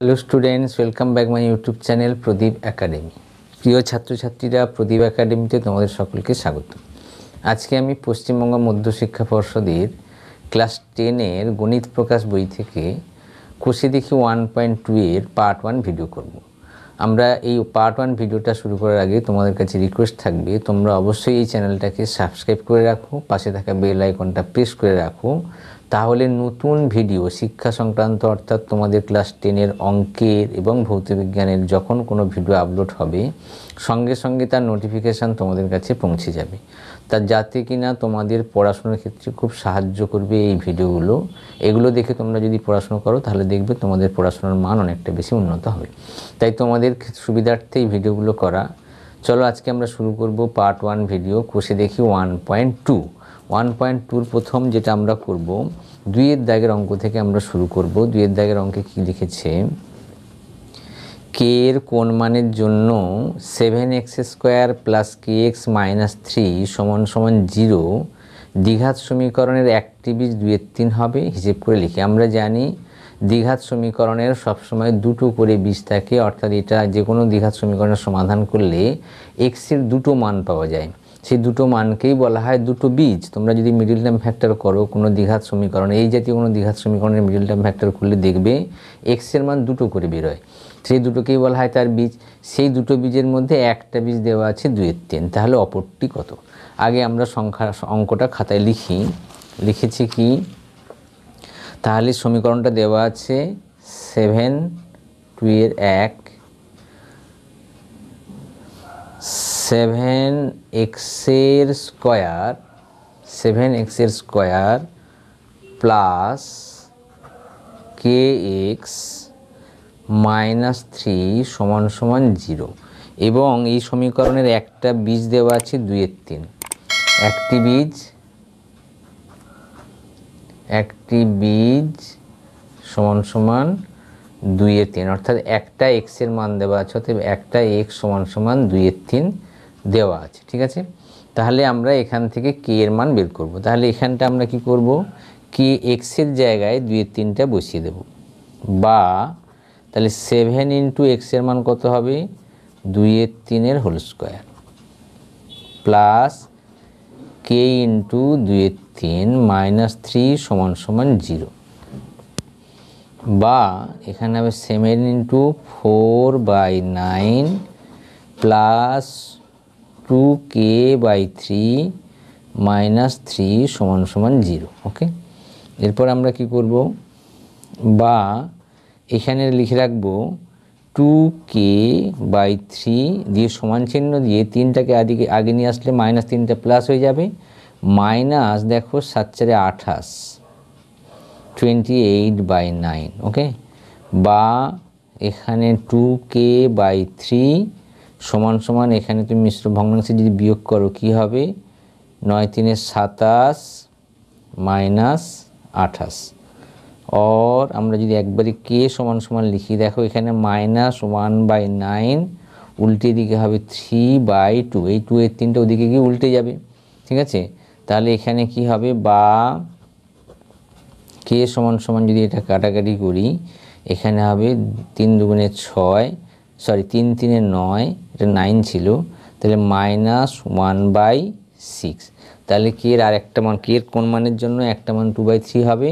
hello students welcome back my YouTube channel Pradeep Academy প্রিয় ছাত্রছাত্রীরা প্রদীপ একাডেমিতে তোমাদের সকলকে স্বাগত আজকে আমি পশ্চিমবঙ্গ মধ্যশিক্ষা পর্ষদের ক্লাস টেনের গণিত প্রকাশ বই থেকে কোষে দেখি ওয়ান পয়েন্ট টু এর পার্ট ওয়ান ভিডিও করবো আমরা এই পার্ট ওয়ান ভিডিওটা শুরু করার আগে তোমাদের কাছে রিকোয়েস্ট থাকবে তোমরা অবশ্যই এই চ্যানেলটাকে সাবস্ক্রাইব করে রাখো পাশে থাকা বেল আইকনটা প্রেস করে রাখো তাহলে নতুন ভিডিও শিক্ষা সংক্রান্ত অর্থাৎ তোমাদের ক্লাস টেনের অঙ্কের এবং ভৌতবিজ্ঞানের যখন কোনো ভিডিও আপলোড হবে সঙ্গে সঙ্গে তার নোটিফিকেশান তোমাদের কাছে পৌঁছে যাবে তা যাতে কিনা তোমাদের পড়াশোনার ক্ষেত্রে খুব সাহায্য করবে এই ভিডিওগুলো এগুলো দেখে তোমরা যদি পড়াশোনা করো তাহলে দেখবে তোমাদের পড়াশোনার মান অনেকটা বেশি উন্নত হবে তাই তোমাদের সুবিধার্থে এই ভিডিওগুলো করা চলো আজকে আমরা শুরু করব পার্ট ওয়ান ভিডিও কোষে দেখি one point two one point টুর প্রথম যেটা আমরা করব দুইয়ের দাগের অঙ্ক থেকে আমরা শুরু করব দুইয়ের দাগের অঙ্কে কী লিখেছে কের কোন মানের জন্য seven x square plus k x minus three সমান সমান জিরো দীঘাত সমীকরণের একটি বীজ দুয়ের তিন হবে হিসেব করে লিখি আমরা জানি দ্বিঘাত সমীকরণের সবসময় দুটো করে বীজ থাকে অর্থাৎ এটা যে কোনো দীঘাত সমীকরণের সমাধান করলে এক্সের দুটো মান পাওয়া যায় সেই দুটো মানকেই বলা হয় দুটো বীজ তোমরা যদি মিডিল টার্ম ফ্যাক্টর করো কোনো দীঘাত সমীকরণ এই জাতীয় কোনো দ্বিঘাত সমীকরণের মিডিল টার্ম ফ্যাক্টর করলে দেখবে এক্সের মান দুটো করে বেরোয় সেই দুটোকেই বলা হয় তার বীজ সেই দুটো বীজের মধ্যে একটা বীজ দেওয়া আছে দুয়ের তিন তাহলে অপরটি কত আগে আমরা সংখ্যা অঙ্কটা খাতায় লিখি লিখেছি কি তাহলে সমীকরণটা দেওয়া আছে সেভেন টুয়ের এক সেভেন এক্সের স্কোয়ার সেভেন এক্সের square plus k x minus three সমান সমান জিরো এবং এই সমীকরণের একটা বীজ দেওয়া আছে দুইয়ের তিন একটি বীজ একটি বীজ সমান সমান দুইয়ের তিন অর্থাৎ একটা এক্সের মান দেওয়া আছে অতএব একটা এক্স সমান সমান দুইয়ের তিন দেওয়া আছে ঠিক আছে তাহলে আমরা এখান থেকে কে এর মান বের করব তাহলে এখানটা আমরা কি করব কে এক্সের জায়গায় দুইয়ের তিনটা বসিয়ে দেব বা তাহলে সেভেন ইন্টু এক্সের মান কত হবে দুইয়ের তিনের whole square plus k into দুইয়ের তিন মাইনাস থ্রি সমান সমান জিরো বা এখানে হবে seven into four by nine plus two k by three minus three সমান সমান জিরো ওকে এরপর আমরা কি করব বা এখানে লিখে রাখবো টু কে বাই থ্রি দিয়ে সমান চিহ্ন দিয়ে তিনটাকে আদিকে আগে নিয়ে আসলে মাইনাস তিনটা প্লাস হয়ে যাবে মাইনাস দেখো সাত চারে আঠাশ twenty eight by nine okay বা এখানে টু কে বাই থ্রি সমান সমান এখানে তুমি মিশ্র ভগ্নাংশে যদি বিয়োগ করো কি হবে নয় তিনে সাতাশ মাইনাস আঠাশ অর আমরা যদি একবারে কে সমান সমান লিখি দেখো এখানে মাইনাস ওয়ান বাই নাইন উল্টে দিকে হবে থ্রি বাই টু এই টু এর তিনটা ওদিকে গিয়ে উল্টে যাবে ঠিক আছে তাহলে এখানে কি হবে বা কে সমান সমান যদি এটা কাটাকাটি করি এখানে হবে তিন দুগুণে ছয় সরি তিন তিনে নয় এটা নাইন ছিল তাহলে মাইনাস ওয়ান বাই সিক্স তাহলে কে এর আর একটা মান কে এর কোন মানের জন্য একটা মান টু বাই থ্রি হবে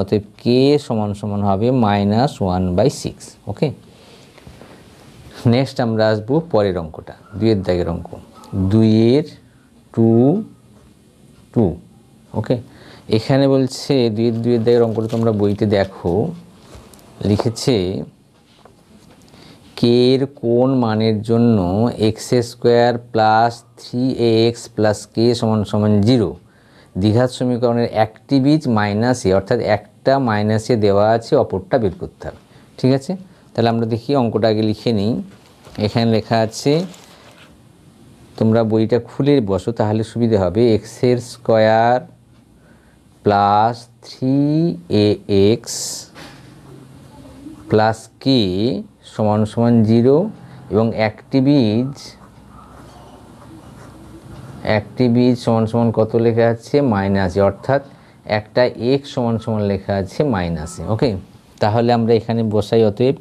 অতএব কে সমান সমান হবে minus one by six okay next আমরা আসবো পরের অঙ্কটা দুইয়ের দাগের অঙ্ক দুইয়ের টু টু ওকে এখানে বলছে দুইয়ের দুইয়ের দাগের অঙ্কটা তোমরা বইতে দেখো লিখেছে কের কোন মানের জন্য x square plus three a x plus k সমান সমান জিরো দীঘার সমীকরণের একটি বীজ মাইনাস এ অর্থাৎ একটা মাইনাস এ দেওয়া আছে অপরটা বের করতে হবে ঠিক আছে তাহলে আমরা দেখি অঙ্কটা আগে লিখে নিই এখানে লেখা আছে তোমরা বইটা খুলে বসো তাহলে সুবিধা হবে এক্সের square plus three a x plus k সমান সমান জিরো এবং একটি বীজ একটি বীজ সমান সমান কত লেখা আছে মাইনাসে অর্থাৎ একটা এক সমান সমান লেখা আছে মাইনাসে ওকে তাহলে আমরা এখানে বসাই অতএব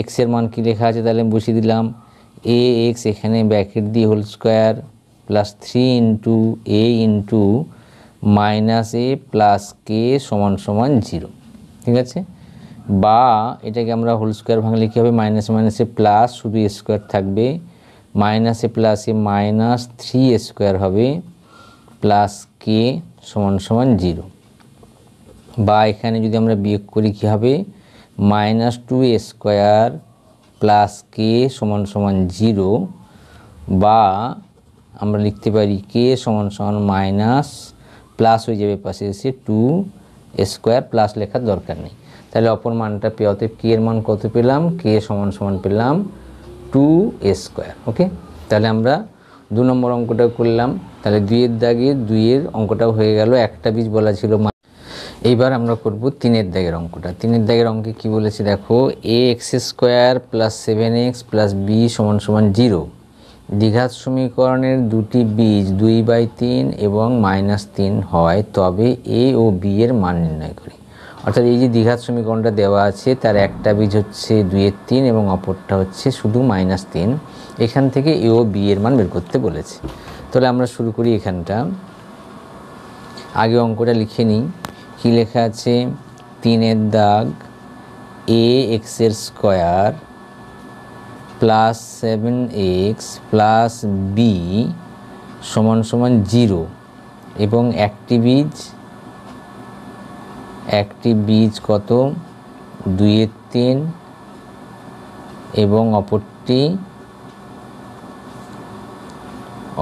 এক্সের মান কি লেখা আছে তাহলে বসিয়ে দিলাম এ এক্স এখানে ব্যাকেট দি whole square plus three into a into minus a plus k সমান সমান জিরো ঠিক আছে বা এটাকে আমরা হোল স্কোয়ার ভাঙলে কী হবে মাইনাস মাইনাসে প্লাস শুধু স্কোয়ার থাকবে মাইনাসে প্লাসে মাইনাস থ্রি স্কোয়ার হবে প্লাস কে সমান সমান জিরো বা এখানে যদি আমরা বিয়োগ করি কী হবে minus two square plus k সমান সমান জিরো বা আমরা লিখতে পারি কে সমান সমান মাইনাস প্লাস হয়ে যাবে পাশে এসে টু স্কোয়ার প্লাস লেখার দরকার নেই তাহলে অপর মানটা পেয়ে অতএব কে এর মান কত পেলাম কে সমান সমান পেলাম টু এ স্কোয়ার ওকে তাহলে আমরা দু নম্বর অঙ্কটা করলাম তাহলে দুইয়ের দাগে দুইয়ের অঙ্কটাও হয়ে গেল একটা বীজ বলা ছিল এইবার আমরা করব তিনের দাগের অঙ্কটা তিনের দাগের অঙ্কে কি বলেছে দেখো a x square plus seven x plus b সমান সমান জিরো দীঘাত সমীকরণের দুটি বীজ দুই বাই তিন এবং মাইনাস তিন হয় তবে এ ও বি এর মান নির্ণয় করি অর্থাৎ এই যে দীঘার সমীকরণটা দেওয়া আছে তার একটা বীজ হচ্ছে দুইয়ের তিন এবং অপরটা হচ্ছে শুধু মাইনাস তিন এখান থেকে এ ও বি এর মান বের করতে বলেছে তাহলে আমরা শুরু করি এখানটা আগে অঙ্কটা লিখে নিই কী লেখা আছে তিনের দাগ এ এক্সের square plus seven x plus b সমান সমান জিরো এবং একটি বীজ একটি বীজ কত দুইয়ের তিন এবং অপরটি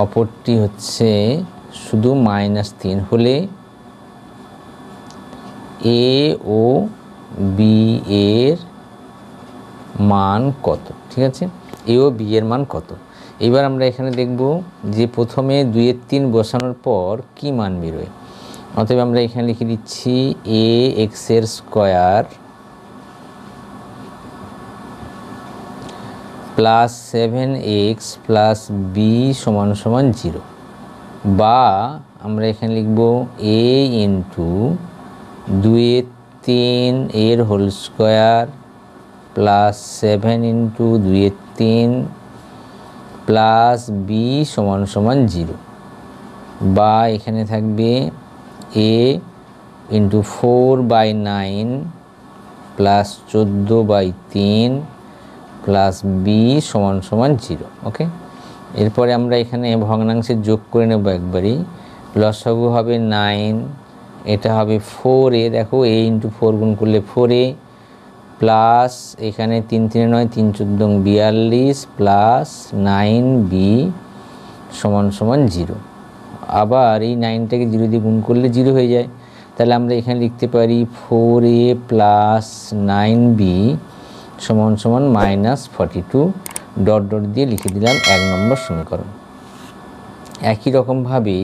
অপরটি হচ্ছে শুধু মাইনাস তিন হলে এ ও বি এর মান কত ঠিক আছে এ ও বি এর মান কত এবার আমরা এখানে দেখব যে প্রথমে দুইয়ের তিন বসানোর পর কি মান বেরোয় অতএব আমরা এখানে লিখে দিচ্ছি এ এক্সের square plus seven x plus b সমান সমান জিরো বা আমরা এখানে লিখব এ ইন্টু দুয়ে তিন এর whole square plus seven into দুয়ে তিন প্লাস বি সমান সমান জিরো বা এখানে থাকবে a into four by nine plus চোদ্দো বাই তিন প্লাস বি সমান সমান জিরো ওকে এরপরে আমরা এখানে ভগ্নাংশে যোগ করে নেবো একবারই লসাগু হবে নাইন এটা হবে ফোর এ দেখো এ ইন্টু ফোর গুণ করলে ফোর এ প্লাস এখানে তিন তিনে নয় তিন চোদ্দ বিয়াল্লিশ প্লাস নাইন বি সমান সমান জিরো আবার এই নাইনটাকে জিরো দিয়ে গুণ করলে জিরো হয়ে যায় তাহলে আমরা এখানে লিখতে পারি four a plus nine b সমান সমান minus forty two dot dot দিয়ে লিখে দিলাম এক নম্বর সমীকরণ একই রকমভাবে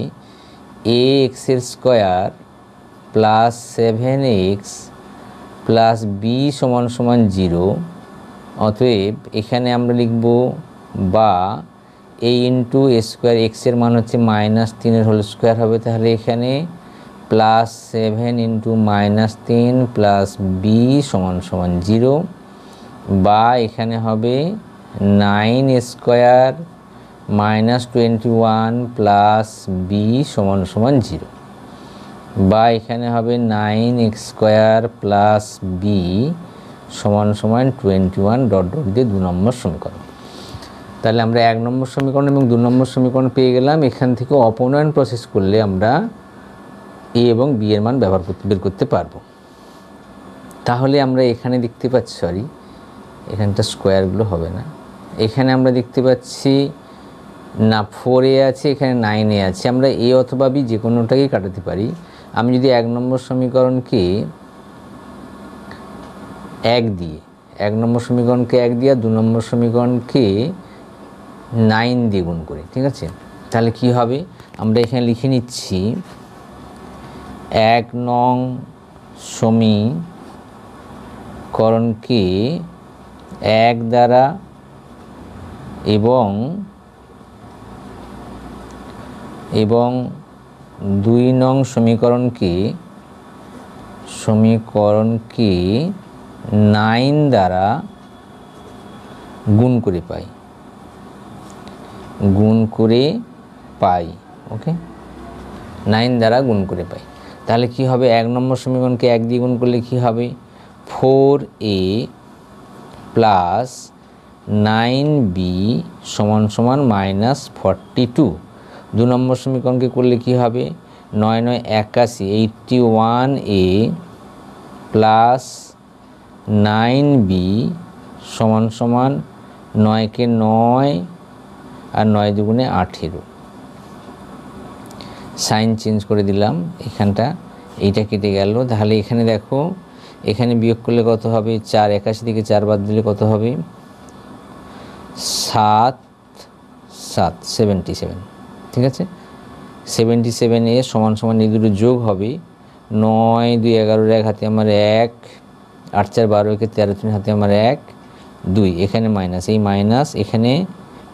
এ এক্সের square plus seven x plus b সমান সমান জিরো অতএব এখানে আমরা লিখব বা এই ইন্টু স্কোয়ার এক্সের মান হচ্ছে মাইনাস তিনের হোল স্কোয়ার হবে তাহলে এখানে প্লাস সেভেন ইন্টু মাইনাস তিন প্লাস বি সমান সমান জিরো বা এখানে হবে nine square minus twenty one plus b সমান সমান জিরো বা এখানে হবে nine x square plus b সমান সমান টোয়েন্টি ওয়ান ডট ডট দিয়ে দু নম্বর সমীকরণ তাহলে আমরা এক নম্বর সমীকরণ এবং দু নম্বর সমীকরণ পেয়ে গেলাম এখান থেকে অপনয়ন প্রসেস করলে আমরা এ এবং বি এর মান ব্যবহার করতে বের করতে পারবো তাহলে আমরা এখানে দেখতে পাচ্ছি সরি এখানটা স্কোয়ারগুলো হবে না এখানে আমরা দেখতে পাচ্ছি না ফোর এ আছে এখানে নাইন এ আছে আমরা এ অথবা বি যে কোনোটাকেই কাটাতে পারি আমি যদি এক নম্বর সমীকরণকে এক দিয়ে এক নম্বর সমীকরণকে এক দিয়ে আর দু নম্বর সমীকরণকে নাইন দিয়ে গুণ করি ঠিক আছে তাহলে কি হবে আমরা এখানে লিখে নিচ্ছি এক নং সমীকরণকে এক দ্বারা এবং এবং দুই নং সমীকরণকে সমীকরণকে নাইন দ্বারা গুণ করে পাই গুণ করে পাই ওকে নাইন দ্বারা গুণ করে পাই তাহলে কি হবে এক নম্বর সমীকরণকে এক দিয়ে গুণ করলে কি হবে four a plus nine b সমান সমান মাইনাস ফর্টি টু দু নম্বর সমীকরণকে করলে কি হবে নয় নয় একাশি eighty one a plus nine b সমান সমান নয়কে নয় আর নয় দুগুণে আঠেরো সাইন চেঞ্জ করে দিলাম এখানটা এইটা কেটে গেল তাহলে এখানে দেখো এখানে বিয়োগ করলে কত হবে চার একাশি থেকে চার বাদ দিলে কত হবে সাত সাত সেভেন্টি সেভেন ঠিক আছে সেভেন্টি সেভেনে সমান সমান এই দুটো যোগ হবে নয় দুই এগারোর এক হাতে আমার এক আট চার বারো একে তেরো তিন হাতে আমার এক দুই এখানে মাইনাস এই মাইনাস এখানে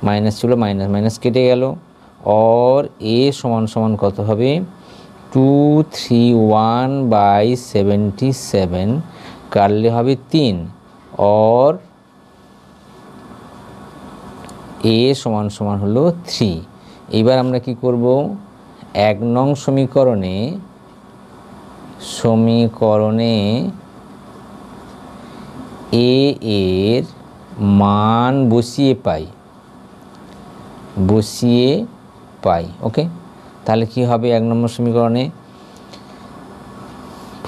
মাইনাস ছিল মাইনাস মাইনাস কেটে গেল অর এ সমান সমান কত হবে two three one by seventy seven কাটলে হবে তিন অর এ সমান সমান হলো থ্রি এবার আমরা কি করব এক নং সমীকরণে সমীকরণে এ এর মান বসিয়ে পাই বসিয়ে পাই ওকে তাহলে কি হবে এক নম্বর সমীকরণে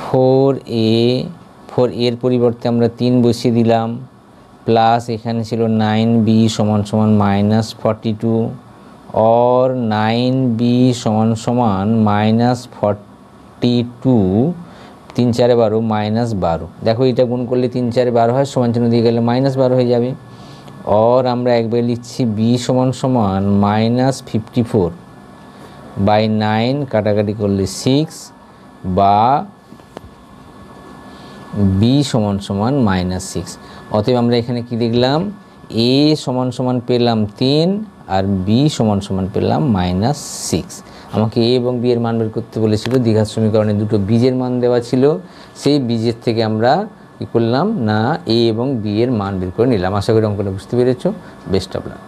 ফোর এ ফোর এর পরিবর্তে আমরা তিন বসিয়ে দিলাম প্লাস এখানে ছিল নাইন বি সমান সমান minus forty two or nine b সমান সমান মাইনাস ফর্টি টু তিন চারে বারো মাইনাস বারো দেখো এটা গুণ করলে তিন চারে বারো হয় সমান চিহ্ন দিয়ে গেলে মাইনাস বারো হয়ে যাবে অর আমরা একবার লিখছি বি সমান সমান minus fifty four by nine কাটাকাটি করলে সিক্স বা বি সমান সমান মাইনাস সিক্স অতএব আমরা এখানে কি দেখলাম এ সমান সমান পেলাম তিন আর বি সমান সমান পেলাম মাইনাস সিক্স আমাকে এ এবং বি এর মান বের করতে বলেছিল দীঘার সমীকরণে দুটো বীজের মান দেওয়া ছিল সেই বীজের থেকে আমরা কী করলাম না এ এবং বি এর মান বের করে নিলাম আশা করি অঙ্কটা বুঝতে পেরেছ বেস্ট অফ লাক